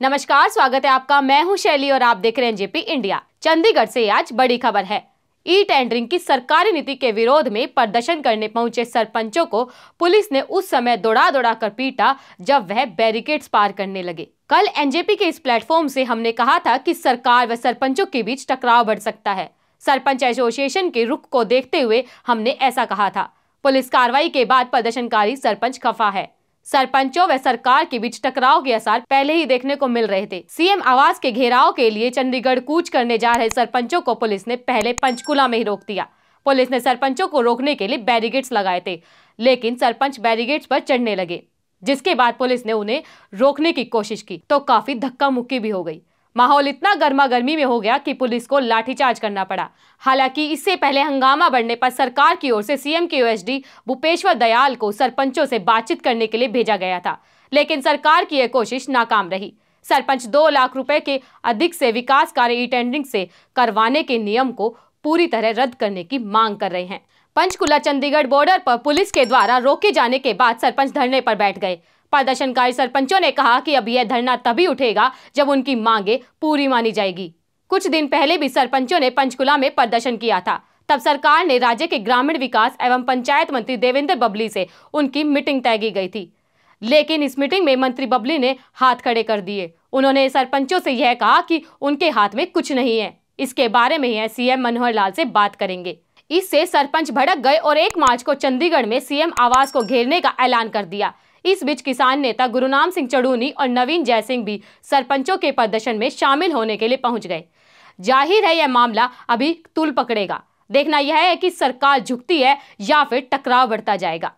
नमस्कार स्वागत है आपका मैं हूं शैली और आप देख रहे हैं जेपी इंडिया चंडीगढ़ से आज बड़ी खबर है ई टेंडरिंग की सरकारी नीति के विरोध में प्रदर्शन करने पहुंचे सरपंचों को पुलिस ने उस समय दौड़ा दौड़ा कर पीटा जब वह बैरिकेड्स पार करने लगे कल एनजेपी के इस प्लेटफॉर्म से हमने कहा था कि सरकार व सरपंचों के बीच टकराव बढ़ सकता है सरपंच एसोसिएशन के रुख को देखते हुए हमने ऐसा कहा था पुलिस कार्रवाई के बाद प्रदर्शनकारी सरपंच खफा है सरपंचों व सरकार के बीच टकराव के आसार पहले ही देखने को मिल रहे थे सीएम आवास के घेराव के लिए चंडीगढ़ कूच करने जा रहे सरपंचों को पुलिस ने पहले पंचकुला में ही रोक दिया पुलिस ने सरपंचों को रोकने के लिए बैरिगेड्स लगाए थे लेकिन सरपंच बैरिगेड्स पर चढ़ने लगे जिसके बाद पुलिस ने उन्हें रोकने की कोशिश की तो काफी धक्का मुक्की भी हो गई माहौल इतना गर्मा गर्मी में हो गया कि पुलिस को लाठीचार्ज करना पड़ा हालांकि इससे पहले हंगामा बढ़ने पर सरकार की ओर से सीएम के ओएसडी भूपेश्वर दयाल को सरपंचों से बातचीत करने के लिए भेजा गया था लेकिन सरकार की यह कोशिश नाकाम रही सरपंच दो लाख रुपए के अधिक से विकास कार्य ई टेंडरिंग से करवाने के नियम को पूरी तरह रद्द करने की मांग कर रहे हैं पंचकुला चंडीगढ़ बॉर्डर पर पुलिस के द्वारा रोके जाने के बाद सरपंच धरने पर बैठ गए प्रदर्शनकारी सरपंचों ने कहा कि अब यह धरना तभी उठेगा जब उनकी मांगे पूरी मानी जाएगी कुछ दिन पहले भी सरपंचों ने पंचकुला में प्रदर्शन किया था तब सरकार ने राज्य के ग्रामीण विकास एवं पंचायत मंत्री देवेंद्र बबली से उनकी मीटिंग तय की गई थी लेकिन इस मीटिंग में मंत्री बबली ने हाथ खड़े कर दिए उन्होंने सरपंचों से यह कहा कि उनके हाथ में कुछ नहीं है इसके बारे में यह सीएम मनोहर लाल से बात करेंगे इससे सरपंच भड़क गए और एक मार्च को चंडीगढ़ में सीएम आवास को घेरने का ऐलान कर दिया इस बीच किसान नेता गुरुनाम सिंह चढ़ूनी और नवीन जयसिंह भी सरपंचों के प्रदर्शन में शामिल होने के लिए पहुंच गए जाहिर है यह मामला अभी तुल पकड़ेगा देखना यह है कि सरकार झुकती है या फिर टकराव बढ़ता जाएगा